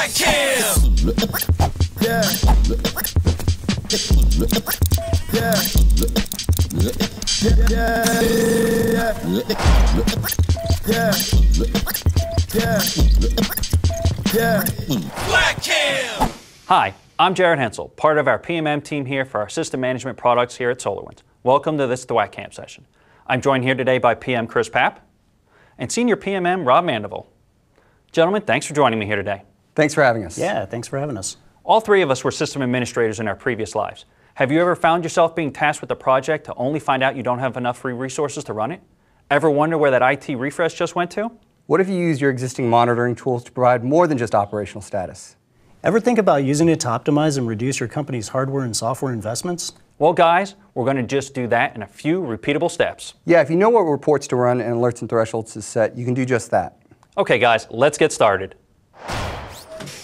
Yeah. Yeah. Yeah. Yeah. Yeah. Yeah. Black Hi, I'm Jared Hensel, part of our PMM team here for our system management products here at SolarWinds. Welcome to this Thwack Camp session. I'm joined here today by PM Chris Papp and Senior PMM Rob Mandeville. Gentlemen, thanks for joining me here today. Thanks for having us. Yeah, thanks for having us. All three of us were system administrators in our previous lives. Have you ever found yourself being tasked with a project to only find out you don't have enough free resources to run it? Ever wonder where that IT refresh just went to? What if you use your existing monitoring tools to provide more than just operational status? Ever think about using it to optimize and reduce your company's hardware and software investments? Well, guys, we're going to just do that in a few repeatable steps. Yeah, if you know what reports to run and alerts and thresholds to set, you can do just that. Okay, guys, let's get started.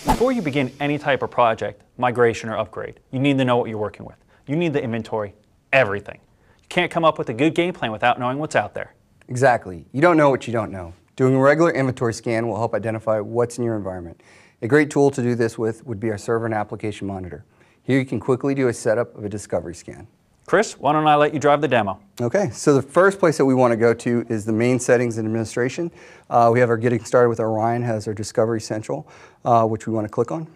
Before you begin any type of project, migration or upgrade, you need to know what you're working with. You need the inventory, everything. You can't come up with a good game plan without knowing what's out there. Exactly. You don't know what you don't know. Doing a regular inventory scan will help identify what's in your environment. A great tool to do this with would be our server and application monitor. Here you can quickly do a setup of a discovery scan. Chris, why don't I let you drive the demo? Okay, so the first place that we want to go to is the main settings and administration. Uh, we have our getting started with Orion has our Discovery Central, uh, which we want to click on.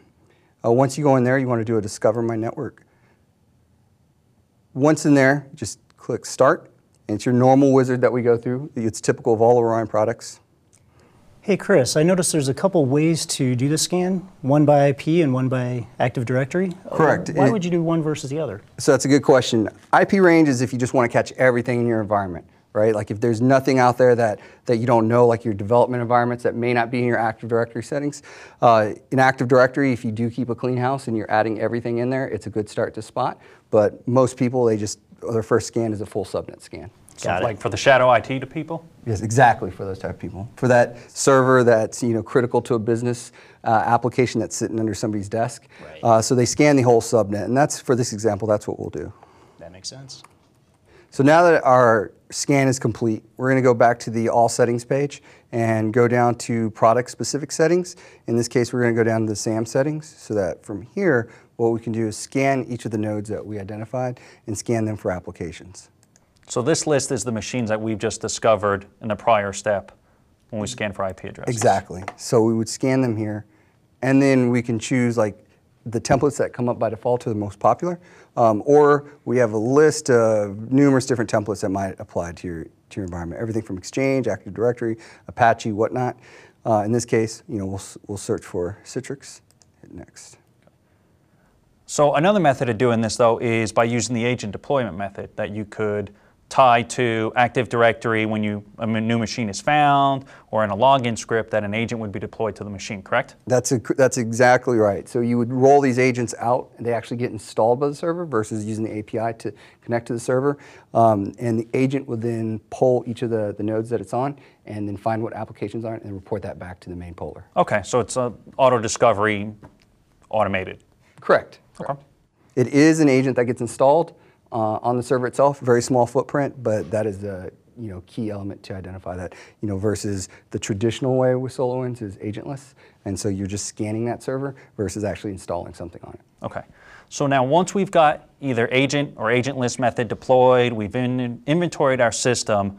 Uh, once you go in there, you want to do a Discover My Network. Once in there, just click Start. and it's your normal wizard that we go through. It's typical of all Orion products. Hey Chris, I noticed there's a couple ways to do the scan, one by IP and one by Active Directory. Correct. Why it, would you do one versus the other? So that's a good question. IP range is if you just want to catch everything in your environment, right? Like if there's nothing out there that, that you don't know, like your development environments that may not be in your Active Directory settings. Uh, in Active Directory, if you do keep a clean house and you're adding everything in there, it's a good start to spot. But most people, they just, their first scan is a full subnet scan. Got it. like for the shadow IT to people? Yes, exactly for those type of people. For that server that's you know critical to a business uh, application that's sitting under somebody's desk. Right. Uh, so they scan the whole subnet, and that's for this example. That's what we'll do. That makes sense. So now that our scan is complete, we're going to go back to the all settings page and go down to product specific settings. In this case, we're going to go down to the SAM settings so that from here, what we can do is scan each of the nodes that we identified and scan them for applications. So this list is the machines that we've just discovered in the prior step when we scan for IP addresses. Exactly. So we would scan them here, and then we can choose like the templates that come up by default are the most popular, um, or we have a list of numerous different templates that might apply to your to your environment. Everything from Exchange, Active Directory, Apache, whatnot. Uh, in this case, you know, we'll we'll search for Citrix. Hit next. So another method of doing this though is by using the agent deployment method that you could tie to Active Directory when you, a new machine is found or in a login script that an agent would be deployed to the machine, correct? That's, a, that's exactly right. So you would roll these agents out and they actually get installed by the server versus using the API to connect to the server. Um, and the agent would then pull each of the, the nodes that it's on and then find what applications are and report that back to the main poller. Okay, so it's a auto discovery automated. Correct. correct. Okay. It is an agent that gets installed uh, on the server itself, very small footprint, but that is the you know, key element to identify that, you know, versus the traditional way with SolarWinds is agentless. And so you're just scanning that server versus actually installing something on it. Okay. So now once we've got either agent or agentless method deployed, we've in inventoried our system,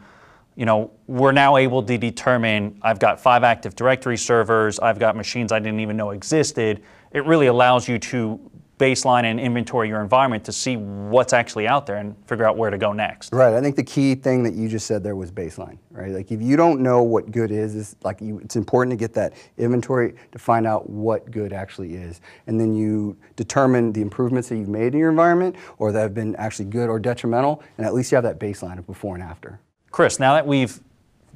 you know, we're now able to determine I've got five Active Directory servers, I've got machines I didn't even know existed. It really allows you to baseline and inventory your environment to see what's actually out there and figure out where to go next. Right. I think the key thing that you just said there was baseline, right? Like if you don't know what good is, it's like you, it's important to get that inventory to find out what good actually is. And then you determine the improvements that you've made in your environment or that have been actually good or detrimental, and at least you have that baseline of before and after. Chris, now that we've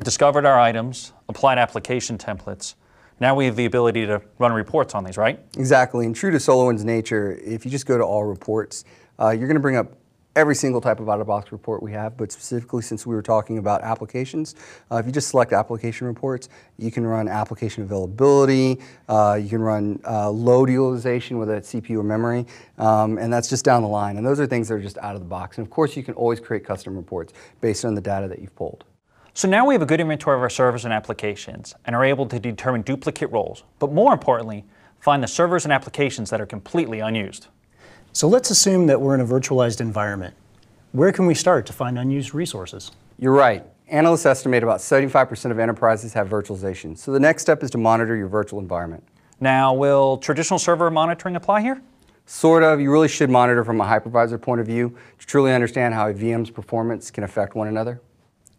discovered our items, applied application templates, now we have the ability to run reports on these, right? Exactly. And true to SolarWinds nature, if you just go to all reports, uh, you're going to bring up every single type of out-of-box report we have, but specifically since we were talking about applications, uh, if you just select application reports, you can run application availability, uh, you can run uh, load utilization, whether it's CPU or memory, um, and that's just down the line. And those are things that are just out of the box. And of course, you can always create custom reports based on the data that you've pulled. So now we have a good inventory of our servers and applications and are able to determine duplicate roles, but more importantly, find the servers and applications that are completely unused. So let's assume that we're in a virtualized environment. Where can we start to find unused resources? You're right. Analysts estimate about 75% of enterprises have virtualization. So the next step is to monitor your virtual environment. Now, will traditional server monitoring apply here? Sort of. You really should monitor from a hypervisor point of view to truly understand how a VM's performance can affect one another.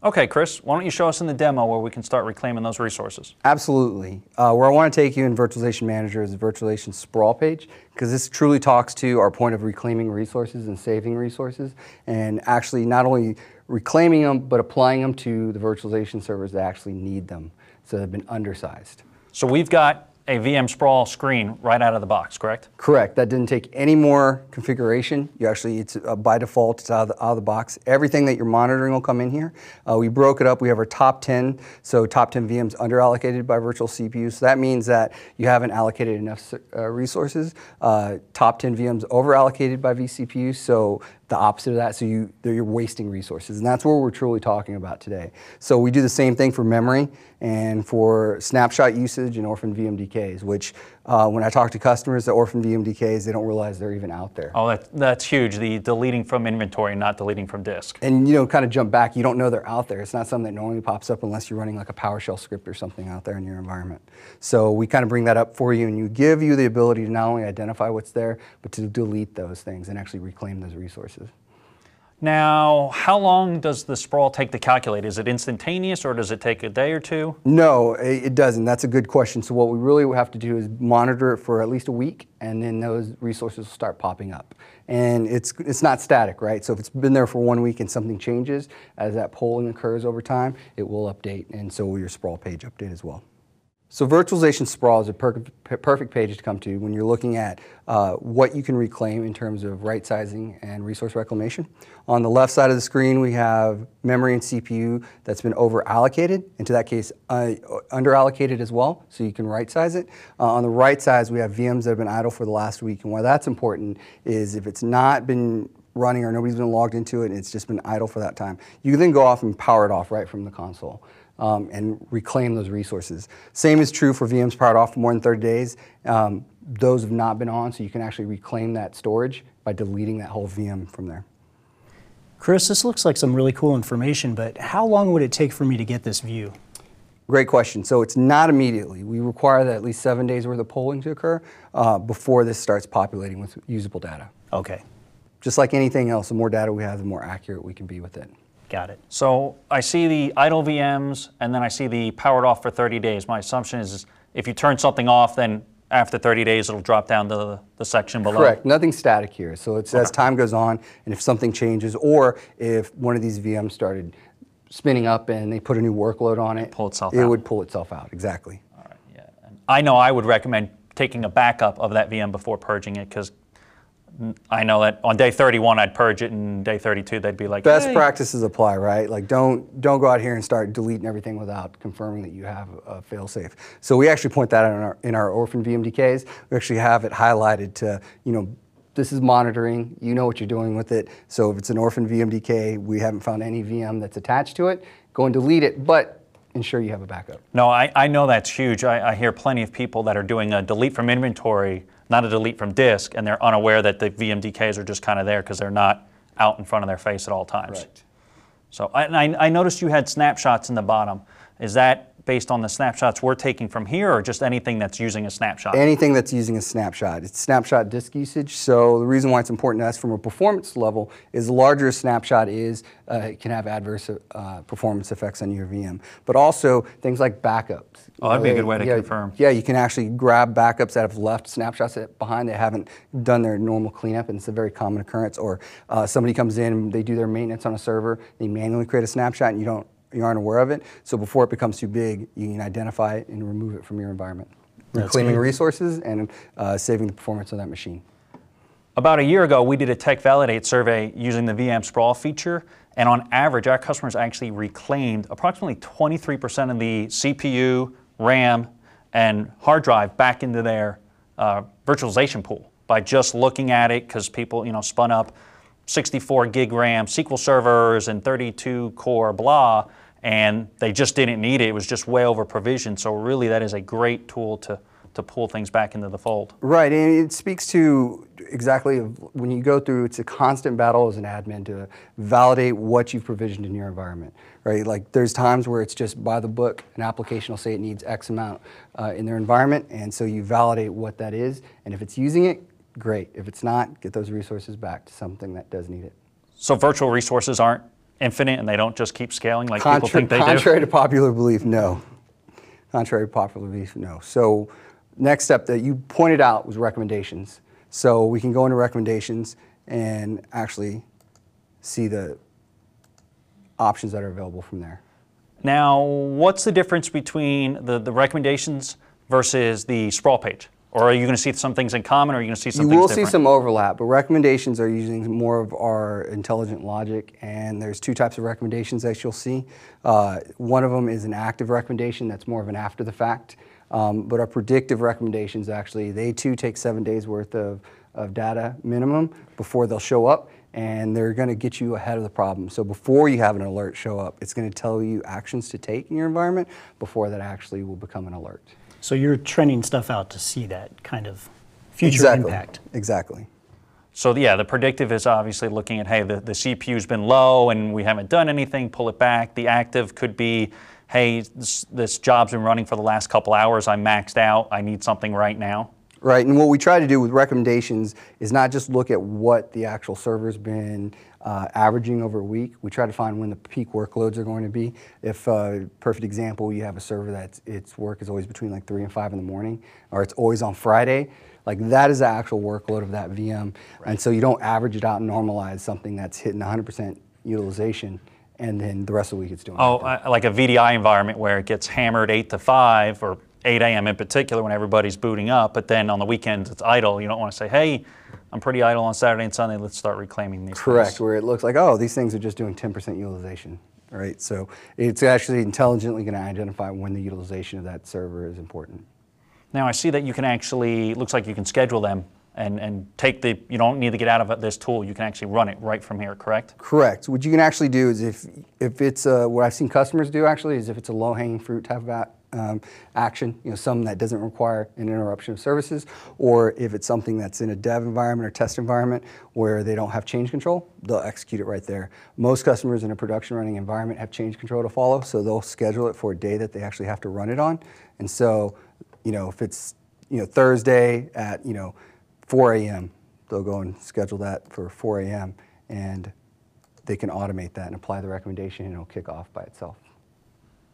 Okay, Chris, why don't you show us in the demo where we can start reclaiming those resources? Absolutely. Uh, where I want to take you in Virtualization Manager is the Virtualization Sprawl page, because this truly talks to our point of reclaiming resources and saving resources, and actually not only reclaiming them, but applying them to the virtualization servers that actually need them, so they've been undersized. So we've got a VM sprawl screen right out of the box, correct? Correct. That didn't take any more configuration. You actually, it's uh, by default, it's out of, the, out of, the, box. Everything that you're monitoring will come in here. Uh, we broke it up. We have our top 10. So top 10 VMs under allocated by virtual CPU. So that means that you haven't allocated enough uh, resources. Uh, top 10 VMs over allocated by vCPU. So the opposite of that. So you, you're wasting resources. And that's what we're truly talking about today. So we do the same thing for memory and for snapshot usage and orphan VMDKs, which uh, when I talk to customers that orphan VMDKs, they don't realize they're even out there. Oh, that's that's huge. The deleting from inventory, not deleting from disk. And you know, kind of jump back, you don't know they're out there. It's not something that normally pops up unless you're running like a PowerShell script or something out there in your environment. So we kind of bring that up for you and you give you the ability to not only identify what's there, but to delete those things and actually reclaim those resources. Now, how long does the sprawl take to calculate? Is it instantaneous or does it take a day or two? No, it doesn't. That's a good question. So what we really have to do is monitor it for at least a week and then those resources will start popping up. And it's, it's not static, right? So if it's been there for one week and something changes, as that polling occurs over time, it will update and so will your sprawl page update as well. So virtualization sprawl is a per perfect page to come to when you're looking at uh, what you can reclaim in terms of right sizing and resource reclamation. On the left side of the screen, we have memory and CPU that's been over allocated, and to that case, uh, under allocated as well, so you can right size it. Uh, on the right side, we have VMs that have been idle for the last week, and why that's important is if it's not been running or nobody's been logged into it and it's just been idle for that time, you then go off and power it off right from the console um, and reclaim those resources. Same is true for VMs powered off for more than 30 days. Um, those have not been on, so you can actually reclaim that storage by deleting that whole VM from there. Chris, this looks like some really cool information, but how long would it take for me to get this view? Great question. So it's not immediately. We require that at least seven days worth of polling to occur uh, before this starts populating with usable data. Okay. Just like anything else, the more data we have, the more accurate we can be with it. Got it. So I see the idle VMs, and then I see the powered off for 30 days. My assumption is if you turn something off, then after 30 days, it'll drop down to the, the section below. Correct. Nothing static here. So it's okay. as time goes on, and if something changes, or if one of these VMs started spinning up and they put a new workload on it, It'd pull itself it out. would pull itself out. Exactly. All right. Yeah. And I know I would recommend taking a backup of that VM before purging it because I know that on day 31 I'd purge it, and day 32 they'd be like. Best hey. practices apply, right? Like don't don't go out here and start deleting everything without confirming that you have a failsafe. So we actually point that out in our in our orphan VMDKs. We actually have it highlighted to you know this is monitoring. You know what you're doing with it. So if it's an orphan VMDK, we haven't found any VM that's attached to it. Go and delete it, but ensure you have a backup. No, I, I know that's huge. I, I hear plenty of people that are doing a delete from inventory not a delete from disk, and they're unaware that the VMDKs are just kind of there because they're not out in front of their face at all times. Right. So I, I noticed you had snapshots in the bottom. Is that based on the snapshots we're taking from here or just anything that's using a snapshot? Anything that's using a snapshot. It's snapshot disk usage. So the reason why it's important to us from a performance level is the larger a snapshot is, uh, it can have adverse uh, performance effects on your VM. But also things like backups. Oh, that'd be a good way to yeah, confirm. Yeah, you can actually grab backups that have left snapshots behind that haven't done their normal cleanup, and it's a very common occurrence. Or uh, somebody comes in, and they do their maintenance on a server, they manually create a snapshot, and you don't you aren't aware of it. So before it becomes too big, you can identify it and remove it from your environment. Reclaiming resources and uh, saving the performance of that machine. About a year ago, we did a tech validate survey using the VM sprawl feature. And on average, our customers actually reclaimed approximately 23% of the CPU, RAM, and hard drive back into their uh, virtualization pool by just looking at it because people, you know, spun up 64 gig RAM SQL servers and 32 core blah, and they just didn't need it. It was just way over provisioned. So really that is a great tool to, to pull things back into the fold. Right, and it speaks to exactly when you go through, it's a constant battle as an admin to validate what you've provisioned in your environment, right? Like there's times where it's just by the book, an application will say it needs X amount uh, in their environment, and so you validate what that is, and if it's using it, great. If it's not, get those resources back to something that does need it. So virtual resources aren't infinite and they don't just keep scaling like people think they contrary do? Contrary to popular belief, no. Contrary to popular belief, no. So next step that you pointed out was recommendations. So we can go into recommendations and actually see the options that are available from there. Now, what's the difference between the, the recommendations versus the sprawl page? Or are you going to see some things in common, or are you going to see some? You will different? see some overlap, but recommendations are using more of our intelligent logic, and there's two types of recommendations that you'll see. Uh, one of them is an active recommendation that's more of an after the fact, um, but our predictive recommendations actually they too take seven days worth of of data minimum before they'll show up and they're going to get you ahead of the problem. So before you have an alert show up, it's going to tell you actions to take in your environment before that actually will become an alert. So you're trending stuff out to see that kind of future exactly. impact. Exactly. So yeah, the predictive is obviously looking at, hey, the, the CPU's been low and we haven't done anything, pull it back. The active could be, hey, this, this job's been running for the last couple hours, I'm maxed out, I need something right now. Right, and what we try to do with recommendations is not just look at what the actual server's been uh, averaging over a week. We try to find when the peak workloads are going to be. If uh, perfect example, you have a server that its work is always between like three and five in the morning, or it's always on Friday. Like that is the actual workload of that VM, right. and so you don't average it out and normalize something that's hitting 100% utilization and then the rest of the week it's doing. Oh, like a VDI environment where it gets hammered eight to five or 8 a.m. in particular when everybody's booting up, but then on the weekends it's idle. You don't want to say, hey, I'm pretty idle on Saturday and Sunday. Let's start reclaiming these. Correct, things. where it looks like oh, these things are just doing 10% utilization, right? So it's actually intelligently going to identify when the utilization of that server is important. Now I see that you can actually looks like you can schedule them and, and take the, you don't need to get out of this tool. You can actually run it right from here, correct? Correct. What you can actually do is if, if it's, a, uh, what I've seen customers do actually is if it's a low hanging fruit type of, um, action, you know, some that doesn't require an interruption of services, or if it's something that's in a dev environment or test environment where they don't have change control, they'll execute it right there. Most customers in a production running environment have change control to follow, so they'll schedule it for a day that they actually have to run it on. And so, you know, if it's, you know, Thursday at, you know, 4 a.m., they'll go and schedule that for 4 a.m. and they can automate that and apply the recommendation and it'll kick off by itself.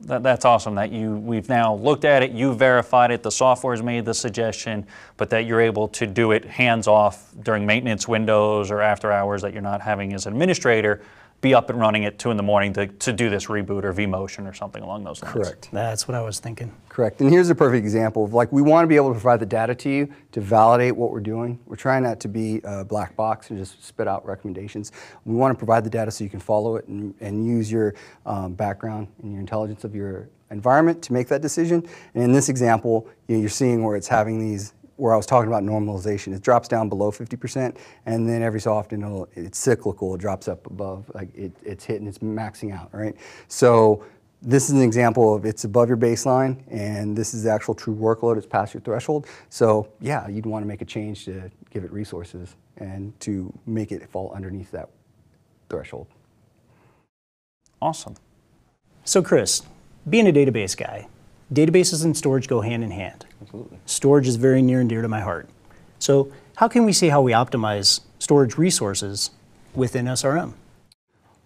That, that's awesome that you we've now looked at it, you verified it, the software's made the suggestion, but that you're able to do it hands off during maintenance windows or after hours that you're not having as an administrator be up and running at two in the morning to, to do this reboot or vMotion or something along those lines. Correct. That's what I was thinking. Correct. And here's a perfect example of like we want to be able to provide the data to you to validate what we're doing. We're trying not to be a black box and just spit out recommendations. We want to provide the data so you can follow it and, and use your um, background and your intelligence of your environment to make that decision. And in this example, you know, you're seeing where it's having these where I was talking about normalization. It drops down below 50%, and then every so often it'll, it's cyclical. It drops up above, like it, it's hitting, it's maxing out, right? So this is an example of it's above your baseline, and this is the actual true workload. It's past your threshold. So yeah, you'd want to make a change to give it resources and to make it fall underneath that threshold. Awesome. So Chris, being a database guy, databases and storage go hand in hand. Absolutely. Storage is very near and dear to my heart. So how can we see how we optimize storage resources within SRM?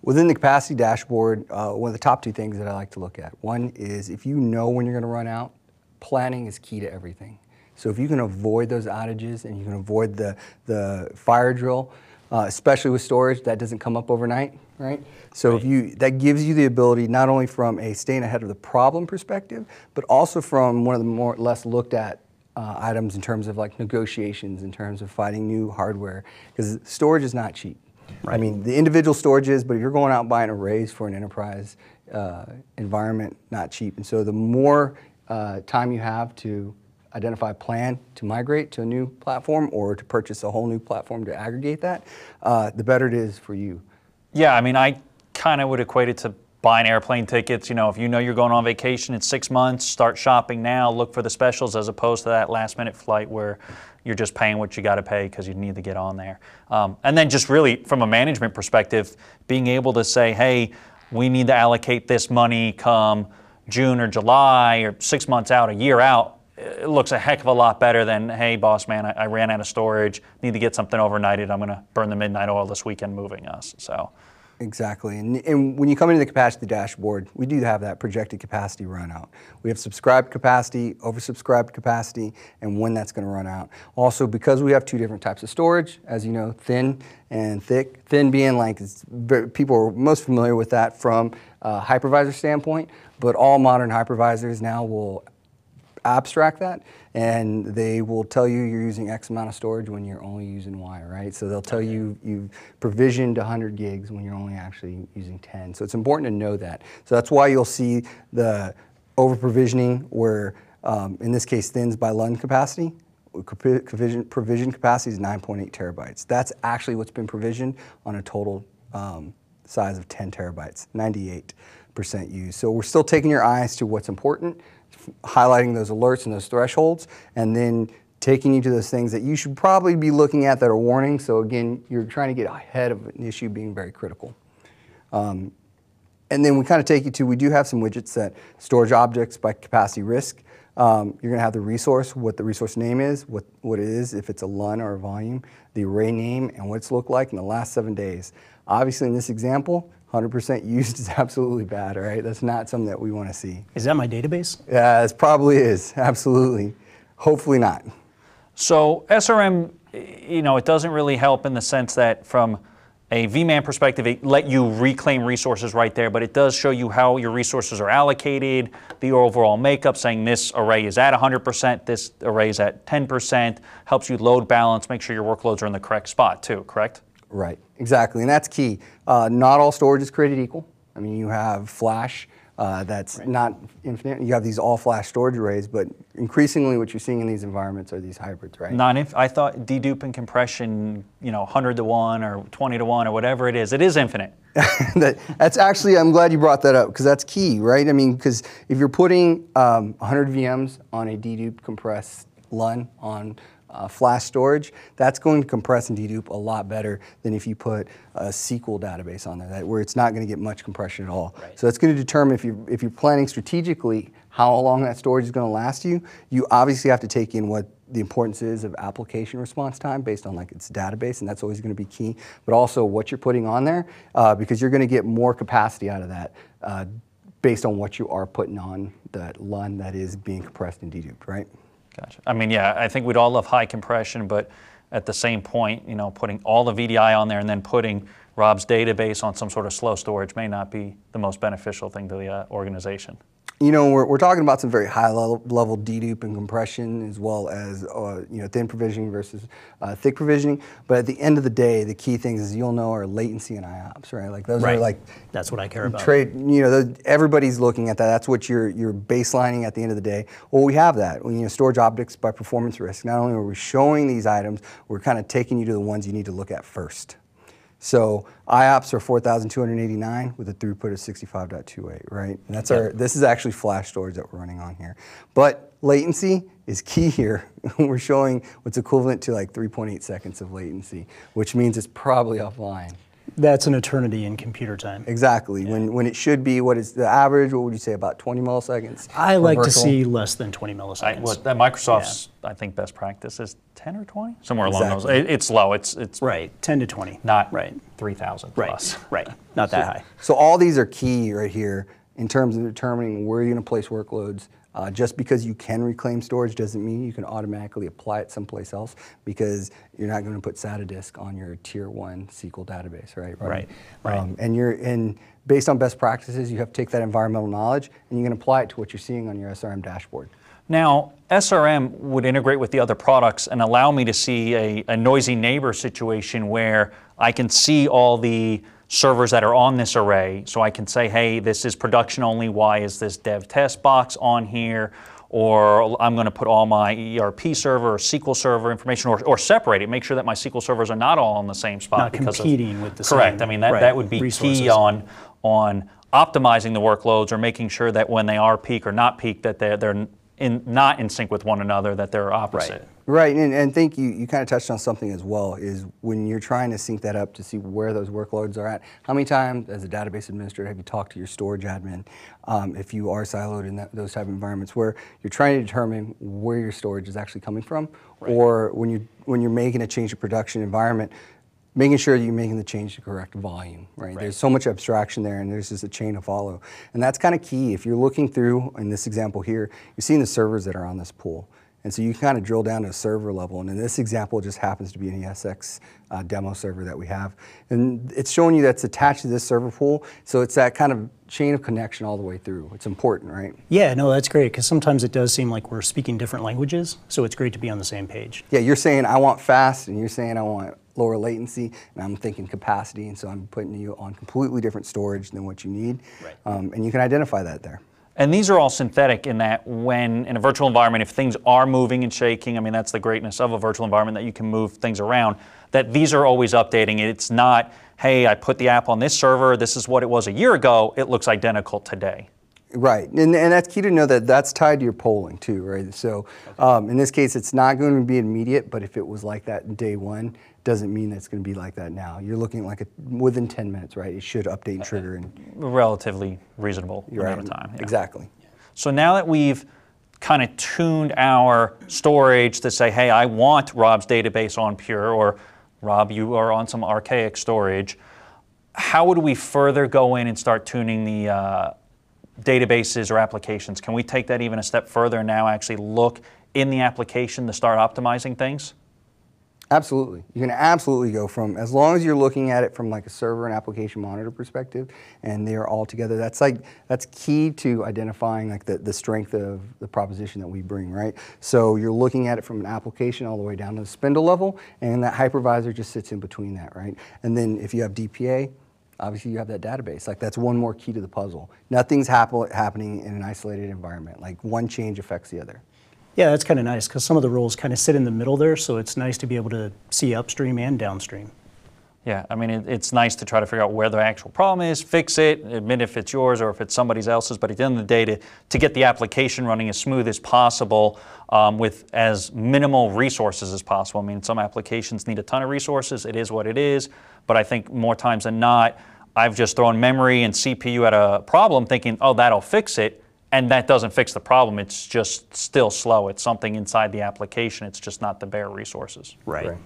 Within the capacity dashboard, uh, one of the top two things that I like to look at. One is if you know when you're going to run out, planning is key to everything. So if you can avoid those outages and you can avoid the, the fire drill, uh, especially with storage, that doesn't come up overnight, right? So right. if you that gives you the ability not only from a staying ahead of the problem perspective, but also from one of the more less looked at uh, items in terms of like negotiations, in terms of finding new hardware, because storage is not cheap. Right. I mean, the individual storage is, but if you're going out buying arrays for an enterprise uh, environment, not cheap. And so the more uh, time you have to identify a plan to migrate to a new platform or to purchase a whole new platform to aggregate that, uh, the better it is for you. Yeah, I mean, I kind of would equate it to buying airplane tickets. You know, if you know you're going on vacation in six months, start shopping now, look for the specials as opposed to that last minute flight where you're just paying what you got to pay because you need to get on there. Um, and then just really from a management perspective, being able to say, hey, we need to allocate this money come June or July or six months out, a year out, it looks a heck of a lot better than, hey, boss man, I, I ran out of storage, need to get something overnighted, I'm going to burn the midnight oil this weekend moving us. So. Exactly. And, and, when you come into the capacity dashboard, we do have that projected capacity run out. We have subscribed capacity, oversubscribed capacity, and when that's going to run out. Also, because we have two different types of storage, as you know, thin and thick. Thin being like very, people are most familiar with that from a hypervisor standpoint, but all modern hypervisors now will abstract that and they will tell you you're using X amount of storage when you're only using Y, right? So they'll tell okay. you you've provisioned 100 gigs when you're only actually using 10. So it's important to know that. So that's why you'll see the over provisioning where um, in this case thins by LUN capacity provision, capacity is 9.8 terabytes. That's actually what's been provisioned on a total um, size of 10 terabytes, 98% used. So we're still taking your eyes to what's important, highlighting those alerts and those thresholds, and then taking you to those things that you should probably be looking at that are warning. So again, you're trying to get ahead of an issue being very critical. Um, and then we kind of take you to, we do have some widgets that storage objects by capacity risk. Um, you're going to have the resource, what the resource name is, what, what it is, if it's a LUN or a volume, the array name, and what it's looked like in the last seven days. Obviously, in this example, 100% used is absolutely bad, all right? That's not something that we want to see. Is that my database? Yeah, it probably is, absolutely. Hopefully not. So SRM, you know, it doesn't really help in the sense that from a VMAN perspective, it let you reclaim resources right there, but it does show you how your resources are allocated, the overall makeup, saying this array is at 100%, this array is at 10%, helps you load balance, make sure your workloads are in the correct spot too, correct? Right, exactly, and that's key. Uh, not all storage is created equal. I mean, you have flash uh, that's right. not infinite. You have these all-flash storage arrays, but increasingly, what you're seeing in these environments are these hybrids, right? Not inf- I thought dedupe and compression, you know, 100 to one or 20 to one or whatever it is, it is infinite. that, that's actually. I'm glad you brought that up because that's key, right? I mean, because if you're putting um, 100 VMs on a dedupe compressed LUN on uh, flash storage, that's going to compress and dedupe a lot better than if you put a SQL database on there, that, where it's not going to get much compression at all. Right. So it's going to determine if you're, if you're planning strategically how long that storage is going to last you, you obviously have to take in what the importance is of application response time based on like its database, and that's always going to be key. But also what you're putting on there, uh, because you're going to get more capacity out of that uh, based on what you are putting on that LUN that is being compressed and deduped, right? Gotcha. I mean, yeah, I think we'd all love high compression, but at the same point, you know, putting all the VDI on there and then putting Rob's database on some sort of slow storage may not be the most beneficial thing to the uh, organization. You know, we're, we're talking about some very high level, level dedupe and compression as well as, uh, you know, thin provisioning versus uh, thick provisioning. But at the end of the day, the key things is you'll know are latency and IOPS, right? Like those right. are like... That's what I care about. Trade, you know, everybody's looking at that. That's what you're, you're baselining at the end of the day. Well, we have that. We, you know, storage optics by performance risk. Not only are we showing these items, we're kind of taking you to the ones you need to look at first. So IOPS are 4,289 with a throughput of 65.28, right? And that's our, this is actually flash storage that we're running on here. But latency is key here. we're showing what's equivalent to like 3.8 seconds of latency, which means it's probably offline. That's an eternity in computer time. Exactly. Yeah. When, when it should be, what is the average? What would you say, about 20 milliseconds? I like virtual? to see less than 20 milliseconds. I, Microsoft's, yeah. I think, best practice is 10 or 20? Somewhere exactly. along those it, It's low. It's, it's Right, 10 to 20. Not right. 3,000 plus. Right, right. Not that so, high. So all these are key right here in terms of determining where you're going to place workloads uh, just because you can reclaim storage doesn't mean you can automatically apply it someplace else because you're not going to put SATA disk on your tier one SQL database, right? Right. Right. Um, and you're and based on best practices, you have to take that environmental knowledge and you can apply it to what you're seeing on your SRM dashboard. Now, SRM would integrate with the other products and allow me to see a, a noisy neighbor situation where I can see all the servers that are on this array. So I can say, hey, this is production only. Why is this dev test box on here? Or I'm going to put all my ERP server or SQL server information or, or separate it, make sure that my SQL servers are not all in the same spot. Not because competing of, with the Correct. I mean, that, right, that would be resources. key on, on optimizing the workloads or making sure that when they are peak or not peak, that they're, they're in, not in sync with one another, that they're opposite. Right. Right, and, and I think you, you kind of touched on something as well, is when you're trying to sync that up to see where those workloads are at, how many times as a database administrator have you talked to your storage admin um, if you are siloed in that, those type of environments where you're trying to determine where your storage is actually coming from, right. or when, you, when you're making a change to production environment, making sure that you're making the change to correct volume, right? right? There's so much abstraction there and there's just a chain to follow. And that's kind of key. If you're looking through, in this example here, you're seeing the servers that are on this pool. And so you can kind of drill down to a server level. And in this example, it just happens to be an ESX uh, demo server that we have. And it's showing you that's attached to this server pool. So it's that kind of chain of connection all the way through. It's important, right? Yeah, no, that's great because sometimes it does seem like we're speaking different languages. So it's great to be on the same page. Yeah, you're saying I want fast and you're saying I want lower latency, and I'm thinking capacity, and so I'm putting you on completely different storage than what you need. Right. Um, and you can identify that there. And these are all synthetic in that when in a virtual environment, if things are moving and shaking, I mean, that's the greatness of a virtual environment that you can move things around, that these are always updating. It's not, hey, I put the app on this server, this is what it was a year ago, it looks identical today. Right, and, and that's key to know that that's tied to your polling too, right? So okay. um, in this case, it's not going to be immediate, but if it was like that day one, doesn't mean it's going to be like that now. You're looking like a, within 10 minutes, right? It should update and uh, trigger. a Relatively reasonable right. amount of time. Yeah. Exactly. So now that we've kind of tuned our storage to say, hey, I want Rob's database on Pure, or Rob, you are on some archaic storage, how would we further go in and start tuning the uh, databases or applications. Can we take that even a step further and now actually look in the application to start optimizing things? Absolutely. You can absolutely go from, as long as you're looking at it from like a server and application monitor perspective, and they are all together, that's like, that's key to identifying like the, the strength of the proposition that we bring, right? So you're looking at it from an application all the way down to the spindle level, and that hypervisor just sits in between that, right? And then if you have DPA, obviously you have that database. Like that's one more key to the puzzle. Nothing's happening in an isolated environment. Like one change affects the other. Yeah, that's kind of nice because some of the roles kind of sit in the middle there, so it's nice to be able to see upstream and downstream. Yeah, I mean, it, it's nice to try to figure out where the actual problem is, fix it, admit if it's yours or if it's somebody else's. But at the end of the day, to, to get the application running as smooth as possible um, with as minimal resources as possible. I mean, some applications need a ton of resources. It is what it is. But I think more times than not, I've just thrown memory and CPU at a problem thinking, oh, that'll fix it. And that doesn't fix the problem. It's just still slow. It's something inside the application. It's just not the bare resources. right. right.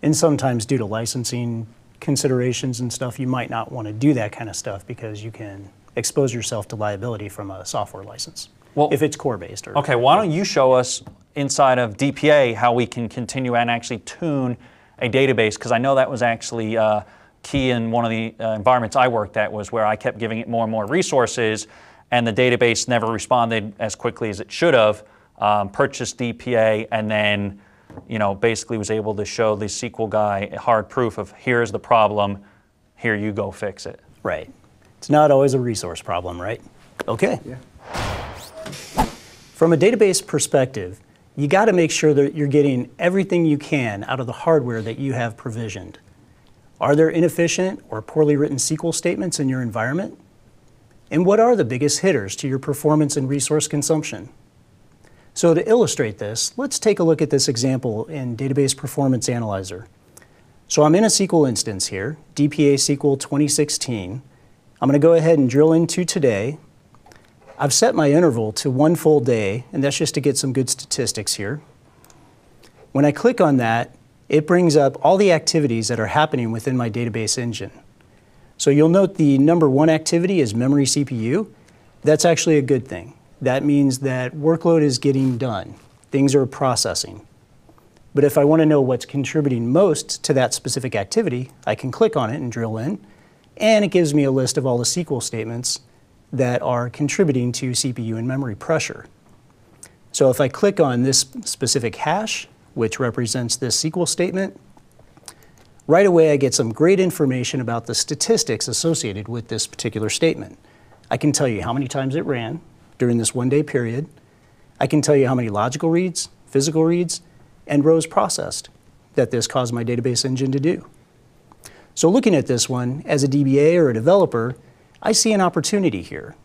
And sometimes due to licensing considerations and stuff, you might not want to do that kind of stuff because you can expose yourself to liability from a software license well, if it's core based. Or, okay, why don't you show us inside of DPA how we can continue and actually tune a database? Because I know that was actually uh, key in one of the uh, environments I worked at was where I kept giving it more and more resources, and the database never responded as quickly as it should have. Um, purchased DPA and then you know, basically was able to show the SQL guy hard proof of here's the problem, here you go fix it. Right. It's not always a resource problem, right? Okay. Yeah. From a database perspective, you got to make sure that you're getting everything you can out of the hardware that you have provisioned. Are there inefficient or poorly written SQL statements in your environment? And what are the biggest hitters to your performance and resource consumption? So to illustrate this, let's take a look at this example in Database Performance Analyzer. So I'm in a SQL instance here, DPA SQL 2016. I'm going to go ahead and drill into today. I've set my interval to one full day, and that's just to get some good statistics here. When I click on that, it brings up all the activities that are happening within my database engine. So you'll note the number one activity is memory CPU. That's actually a good thing. That means that workload is getting done. Things are processing. But if I want to know what's contributing most to that specific activity, I can click on it and drill in, and it gives me a list of all the SQL statements that are contributing to CPU and memory pressure. So if I click on this specific hash, which represents this SQL statement, right away I get some great information about the statistics associated with this particular statement. I can tell you how many times it ran, during this one day period. I can tell you how many logical reads, physical reads, and rows processed that this caused my database engine to do. So looking at this one, as a DBA or a developer, I see an opportunity here.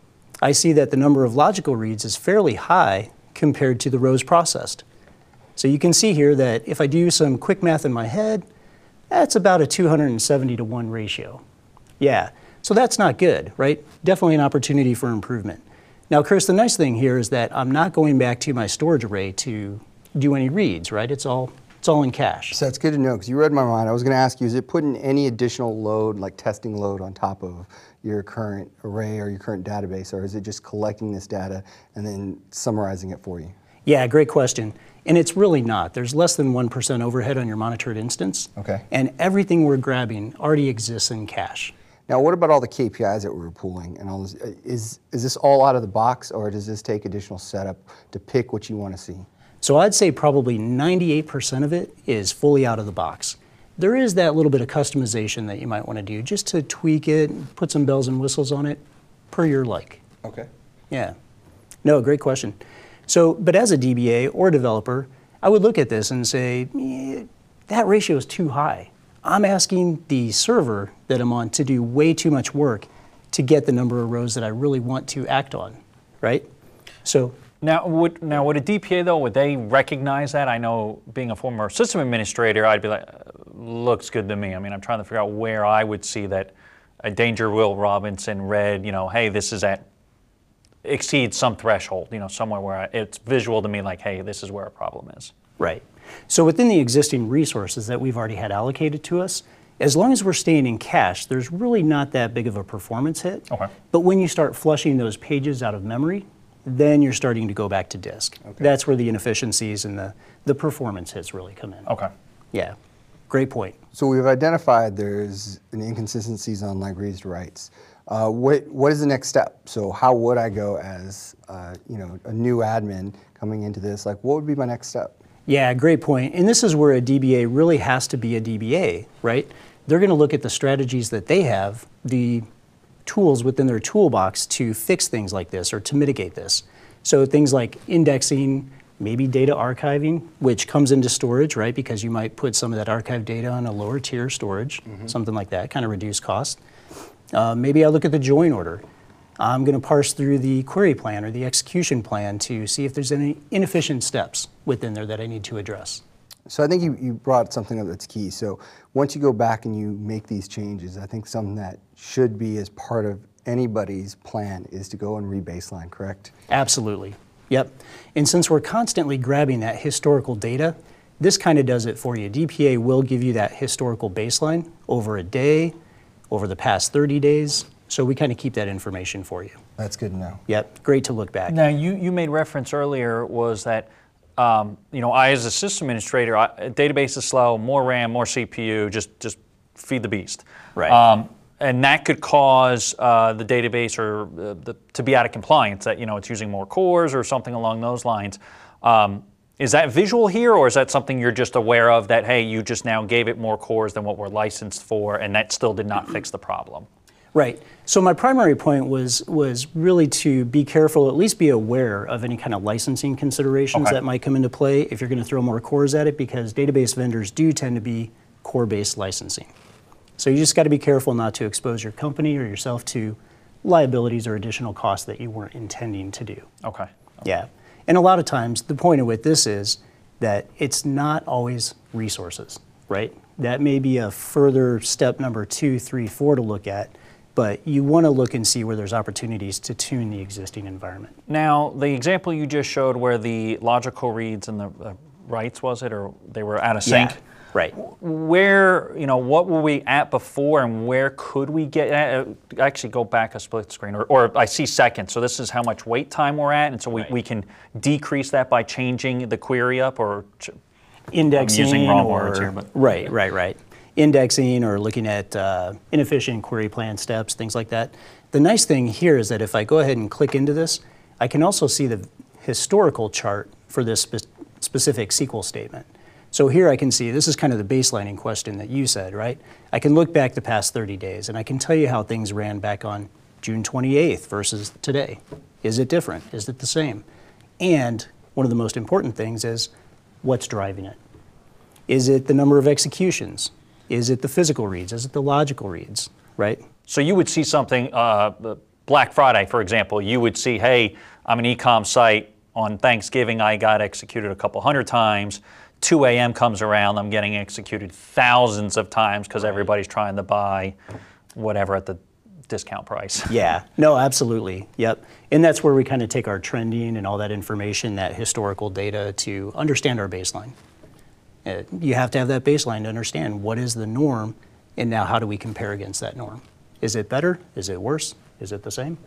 I see that the number of logical reads is fairly high compared to the rows processed. So you can see here that if I do some quick math in my head, that's about a 270 to 1 ratio. Yeah, so that's not good, right? Definitely an opportunity for improvement. Now, Chris, the nice thing here is that I'm not going back to my storage array to do any reads, right? It's all it's all in cache. So that's good to know, because you read my mind. I was going to ask you, is it putting any additional load, like testing load, on top of your current array or your current database, or is it just collecting this data and then summarizing it for you? Yeah, great question. And it's really not. There's less than 1% overhead on your monitored instance. Okay. And everything we're grabbing already exists in cache. Now, what about all the KPIs that we are pulling, and all this? Is, is this all out of the box or does this take additional setup to pick what you want to see? So I'd say probably 98% of it is fully out of the box. There is that little bit of customization that you might want to do just to tweak it, put some bells and whistles on it per your like. Okay. Yeah. No, great question. So, but as a DBA or developer, I would look at this and say, eh, that ratio is too high. I'm asking the server that I'm on to do way too much work to get the number of rows that I really want to act on, right? So now would now would a DPA though would they recognize that? I know being a former system administrator, I'd be like, looks good to me. I mean, I'm trying to figure out where I would see that a danger Will Robinson read, you know, hey, this is at exceeds some threshold, you know, somewhere where I, it's visual to me, like, hey, this is where a problem is. Right. So within the existing resources that we've already had allocated to us, as long as we're staying in cache, there's really not that big of a performance hit. Okay. But when you start flushing those pages out of memory, then you're starting to go back to disk. Okay. That's where the inefficiencies and the, the performance hits really come in. Okay. Yeah, great point. So we've identified there's an inconsistencies on like reads to writes. Uh, what, what is the next step? So how would I go as uh, you know a new admin coming into this? Like what would be my next step? Yeah, great point. And this is where a DBA really has to be a DBA, right? They're going to look at the strategies that they have, the tools within their toolbox to fix things like this or to mitigate this. So things like indexing, maybe data archiving, which comes into storage, right? Because you might put some of that archive data on a lower tier storage, mm -hmm. something like that, kind of reduce cost. Uh, maybe I look at the join order I'm going to parse through the query plan or the execution plan to see if there's any inefficient steps within there that I need to address. So I think you, you brought something up that's key. So once you go back and you make these changes, I think something that should be as part of anybody's plan is to go and rebaseline, correct? Absolutely. Yep. And since we're constantly grabbing that historical data, this kind of does it for you. DPA will give you that historical baseline over a day, over the past 30 days, so we kind of keep that information for you. That's good to know. Yep, great to look back. Now, you, you made reference earlier was that, um, you know, I as a system administrator, I, database is slow, more RAM, more CPU, just, just feed the beast. Right. Um, and that could cause uh, the database or uh, the, to be out of compliance, that, you know, it's using more cores or something along those lines. Um, is that visual here, or is that something you're just aware of that, hey, you just now gave it more cores than what we're licensed for, and that still did not fix the problem? Right. So my primary point was was really to be careful, at least be aware of any kind of licensing considerations okay. that might come into play if you're going to throw more cores at it, because database vendors do tend to be core-based licensing. So you just got to be careful not to expose your company or yourself to liabilities or additional costs that you weren't intending to do. Okay. okay. Yeah. And a lot of times, the point of with this is that it's not always resources, right? That may be a further step number two, three, four to look at but you want to look and see where there's opportunities to tune the existing environment. Now, the example you just showed where the logical reads and the uh, writes, was it, or they were out of sync? Yeah. Right. Where, you know, what were we at before and where could we get at? Uh, uh, actually, go back a split screen, or, or I see seconds. So this is how much wait time we're at. And so we, right. we can decrease that by changing the query up or indexing. I'm using wrong or, words here, but. Right, right, right indexing or looking at uh, inefficient query plan steps, things like that. The nice thing here is that if I go ahead and click into this, I can also see the historical chart for this spe specific SQL statement. So here I can see, this is kind of the baselining question that you said, right? I can look back the past 30 days and I can tell you how things ran back on June 28th versus today. Is it different? Is it the same? And one of the most important things is what's driving it? Is it the number of executions? Is it the physical reads? Is it the logical reads? Right? So you would see something, uh, Black Friday, for example, you would see, hey, I'm an e-com site. On Thanksgiving, I got executed a couple hundred times. 2 a.m. comes around, I'm getting executed thousands of times because everybody's trying to buy whatever at the discount price. yeah, no, absolutely. Yep. And that's where we kind of take our trending and all that information, that historical data to understand our baseline you have to have that baseline to understand what is the norm and now how do we compare against that norm? Is it better? Is it worse? Is it the same?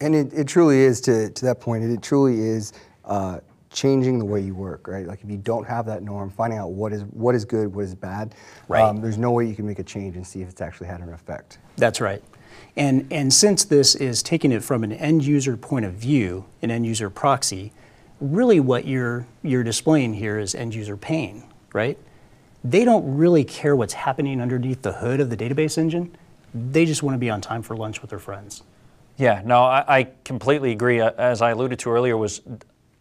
And it, it truly is, to, to that point, it, it truly is uh, changing the way you work, right? Like if you don't have that norm, finding out what is what is good, what is bad, right. Um, there's no way you can make a change and see if it's actually had an effect. That's right. And, and since this is taking it from an end user point of view, an end user proxy, really what you're, you're displaying here is end user pain, right? They don't really care what's happening underneath the hood of the database engine. They just want to be on time for lunch with their friends. Yeah, no, I, I completely agree. As I alluded to earlier, was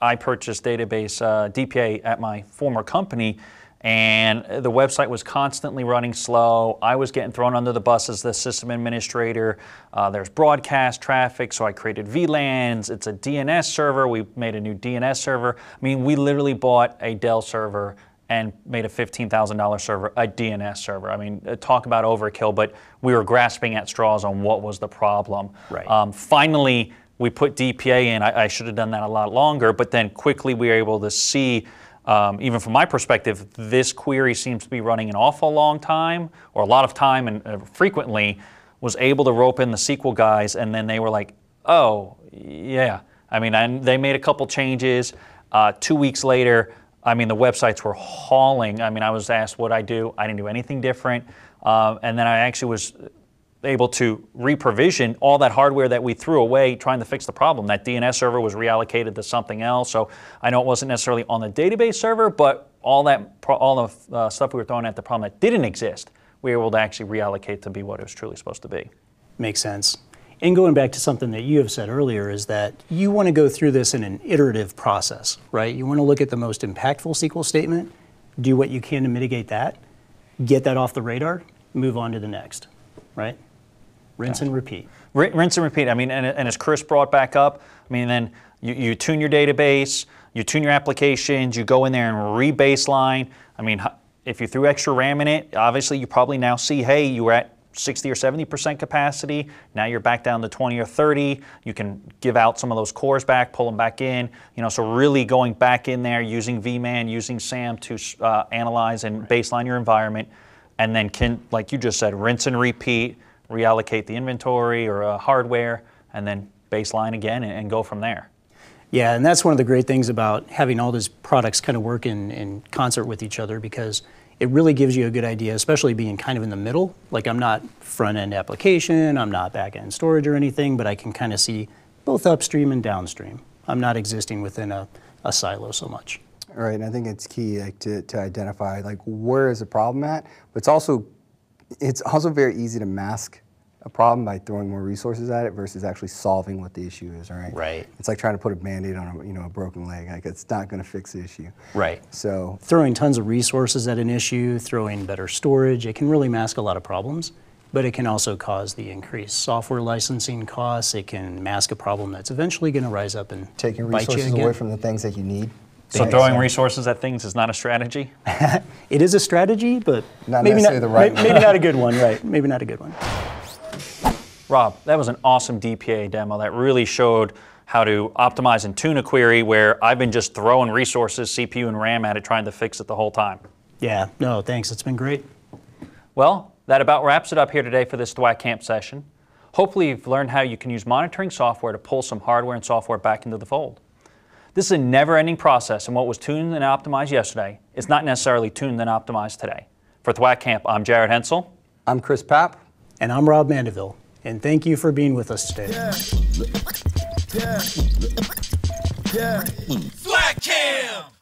I purchased database uh, DPA at my former company, and the website was constantly running slow. I was getting thrown under the bus as the system administrator. Uh, there's broadcast traffic, so I created VLANs. It's a DNS server. We made a new DNS server. I mean, we literally bought a Dell server and made a $15,000 server, a DNS server. I mean, uh, talk about overkill, but we were grasping at straws on what was the problem. Right. Um, finally, we put DPA in. I, I should have done that a lot longer, but then quickly we were able to see um, even from my perspective, this query seems to be running an awful long time or a lot of time and uh, frequently was able to rope in the SQL guys and then they were like, oh, yeah. I mean, they made a couple changes. Uh, two weeks later, I mean, the websites were hauling. I mean, I was asked what I do. I didn't do anything different. Uh, and then I actually was able to reprovision all that hardware that we threw away trying to fix the problem. That DNS server was reallocated to something else. So I know it wasn't necessarily on the database server, but all that all the uh, stuff we were throwing at the problem that didn't exist, we were able to actually reallocate to be what it was truly supposed to be. Makes sense. And going back to something that you have said earlier is that you want to go through this in an iterative process, right? You want to look at the most impactful SQL statement, do what you can to mitigate that, get that off the radar, move on to the next, right? Rinse and repeat. R rinse and repeat. I mean, and, and as Chris brought back up, I mean, then you, you tune your database, you tune your applications, you go in there and re-baseline. I mean, if you threw extra RAM in it, obviously you probably now see, hey, you were at 60 or 70% capacity. Now you're back down to 20 or 30. You can give out some of those cores back, pull them back in. You know, so really going back in there using vMan, using SAM to uh, analyze and baseline your environment, and then can, like you just said, rinse and repeat reallocate the inventory or uh, hardware, and then baseline again and, and, go from there. Yeah, and that's one of the great things about having all these products kind of work in, in concert with each other because it really gives you a good idea, especially being kind of in the middle. Like I'm not front end application, I'm not back end storage or anything, but I can kind of see both upstream and downstream. I'm not existing within a, a silo so much. Right, and I think it's key like, to, to identify like where is the problem at, but it's also it's also very easy to mask a problem by throwing more resources at it versus actually solving what the issue is, right? Right. It's like trying to put a band-aid on a you know a broken leg. Like it's not gonna fix the issue. Right. So throwing tons of resources at an issue, throwing better storage, it can really mask a lot of problems, but it can also cause the increased software licensing costs. It can mask a problem that's eventually gonna rise up and taking resources away from the things that you need. So throwing resources at things is not a strategy? it is a strategy, but not maybe not the right maybe, maybe not a good one, right? Maybe not a good one. Rob, that was an awesome DPA demo that really showed how to optimize and tune a query where I've been just throwing resources, CPU and RAM at it, trying to fix it the whole time. Yeah, no, thanks. It's been great. Well, that about wraps it up here today for this Thwack Camp session. Hopefully you've learned how you can use monitoring software to pull some hardware and software back into the fold. This is a never-ending process, and what was tuned and optimized yesterday is not necessarily tuned and optimized today. For Thwack Camp, I'm Jared Hensel. I'm Chris Papp. And I'm Rob Mandeville. And thank you for being with us today. Yeah. Yeah. Yeah. Thwack Camp!